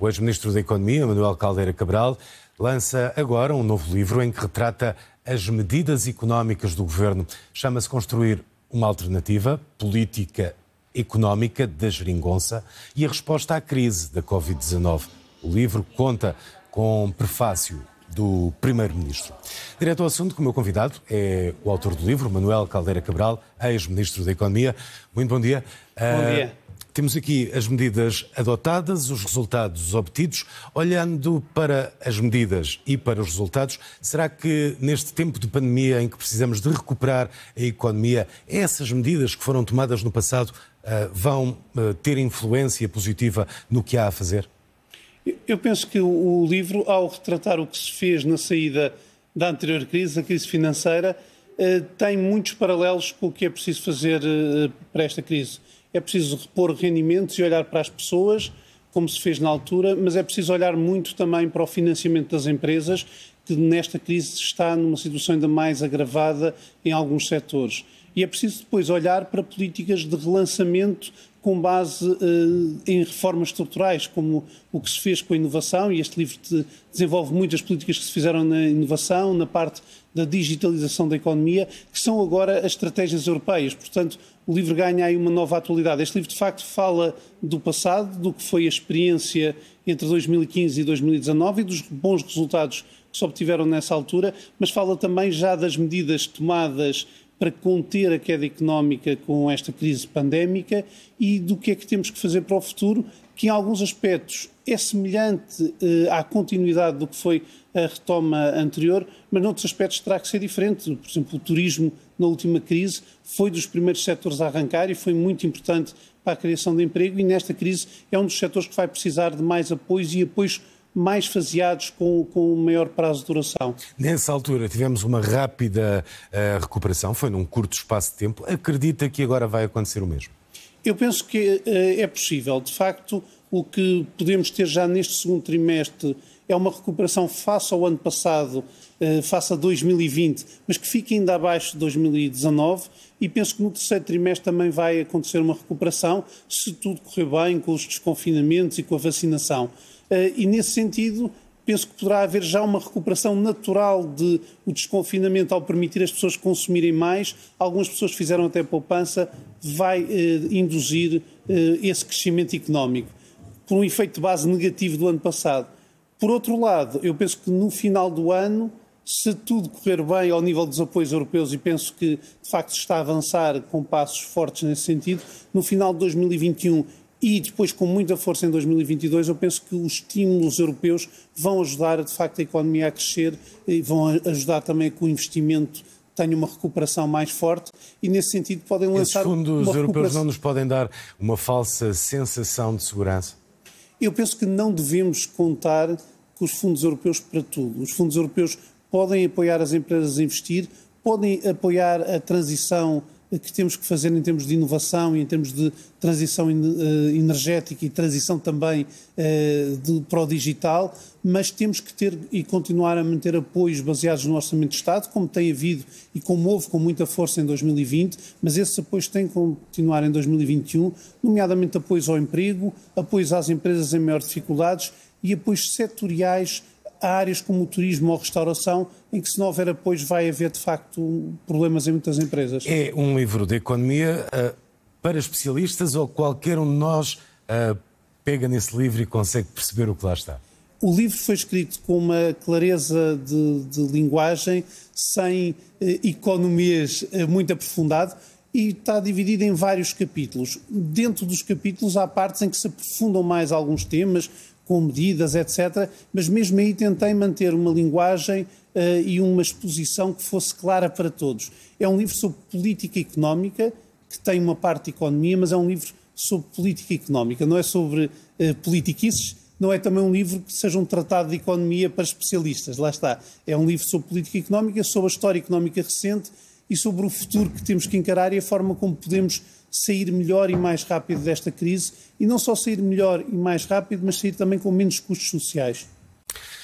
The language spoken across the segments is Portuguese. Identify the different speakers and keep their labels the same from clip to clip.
Speaker 1: O ex-ministro da Economia, Manuel Caldeira Cabral, lança agora um novo livro em que retrata as medidas económicas do governo. Chama-se Construir uma Alternativa Política Económica da Geringonça e a resposta à crise da Covid-19. O livro conta com prefácio do Primeiro-Ministro. Direto ao assunto, o meu convidado é o autor do livro, Manuel Caldeira Cabral, ex-ministro da Economia. Muito bom dia. Bom dia. Uh... Temos aqui as medidas adotadas, os resultados obtidos. Olhando para as medidas e para os resultados, será que neste tempo de pandemia em que precisamos de recuperar a economia, essas medidas que foram tomadas no passado eh, vão eh, ter influência positiva no que há a fazer?
Speaker 2: Eu penso que o livro, ao retratar o que se fez na saída da anterior crise, a crise financeira, eh, tem muitos paralelos com o que é preciso fazer para esta crise é preciso repor rendimentos e olhar para as pessoas, como se fez na altura, mas é preciso olhar muito também para o financiamento das empresas, que nesta crise está numa situação ainda mais agravada em alguns setores. E é preciso depois olhar para políticas de relançamento com base uh, em reformas estruturais, como o que se fez com a inovação, e este livro de, desenvolve muitas políticas que se fizeram na inovação, na parte da digitalização da economia, que são agora as estratégias europeias. Portanto, o livro ganha aí uma nova atualidade. Este livro, de facto, fala do passado, do que foi a experiência entre 2015 e 2019 e dos bons resultados que se obtiveram nessa altura, mas fala também já das medidas tomadas para conter a queda económica com esta crise pandémica e do que é que temos que fazer para o futuro, que em alguns aspectos é semelhante eh, à continuidade do que foi a retoma anterior, mas noutros aspectos terá que ser diferente. Por exemplo, o turismo na última crise foi dos primeiros setores a arrancar e foi muito importante para a criação de emprego e nesta crise é um dos setores que vai precisar de mais apoios e apoios mais faseados com, com um maior prazo de duração. Nessa
Speaker 1: altura tivemos uma rápida uh, recuperação, foi num curto espaço de tempo. Acredita que agora vai acontecer o mesmo?
Speaker 2: Eu penso que uh, é possível. De facto, o que podemos ter já neste segundo trimestre é uma recuperação face ao ano passado, eh, face a 2020, mas que fica ainda abaixo de 2019 e penso que no terceiro trimestre também vai acontecer uma recuperação, se tudo correr bem com os desconfinamentos e com a vacinação. Eh, e nesse sentido, penso que poderá haver já uma recuperação natural de o desconfinamento ao permitir as pessoas consumirem mais. Algumas pessoas fizeram até poupança, vai eh, induzir eh, esse crescimento económico. Por um efeito de base negativo do ano passado, por outro lado, eu penso que no final do ano, se tudo correr bem ao nível dos apoios europeus, e penso que de facto está a avançar com passos fortes nesse sentido, no final de 2021 e depois com muita força em 2022, eu penso que os estímulos europeus vão ajudar de facto a economia a crescer e vão ajudar também com o investimento tenha uma recuperação mais forte e, nesse sentido, podem lançar. Os fundos europeus não nos
Speaker 1: podem dar uma falsa sensação de segurança?
Speaker 2: Eu penso que não devemos contar com os fundos europeus para tudo. Os fundos europeus podem apoiar as empresas a investir, podem apoiar a transição que temos que fazer em termos de inovação e em termos de transição eh, energética e transição também eh, para o digital, mas temos que ter e continuar a manter apoios baseados no Orçamento de Estado, como tem havido e como houve com muita força em 2020, mas esses apoios têm que continuar em 2021, nomeadamente apoios ao emprego, apoios às empresas em maiores dificuldades e apoios setoriais há áreas como o turismo ou a restauração em que se não houver apoio, vai haver de facto problemas em muitas empresas. É
Speaker 1: um livro de economia uh, para especialistas ou qualquer um de nós uh, pega nesse livro e consegue perceber o que lá está?
Speaker 2: O livro foi escrito com uma clareza de, de linguagem, sem eh, economias eh, muito aprofundado e está dividido em vários capítulos. Dentro dos capítulos há partes em que se aprofundam mais alguns temas, com medidas, etc. Mas mesmo aí tentei manter uma linguagem uh, e uma exposição que fosse clara para todos. É um livro sobre política económica, que tem uma parte de economia, mas é um livro sobre política económica, não é sobre uh, politiquices, não é também um livro que seja um tratado de economia para especialistas, lá está. É um livro sobre política económica, sobre a história económica recente e sobre o futuro que temos que encarar e a forma como podemos sair melhor e mais rápido desta crise, e não só sair melhor e mais rápido, mas sair também com menos custos sociais.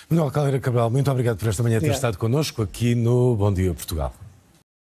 Speaker 1: Manuel Caldeira Cabral, muito obrigado por esta manhã ter estado connosco aqui no Bom Dia Portugal.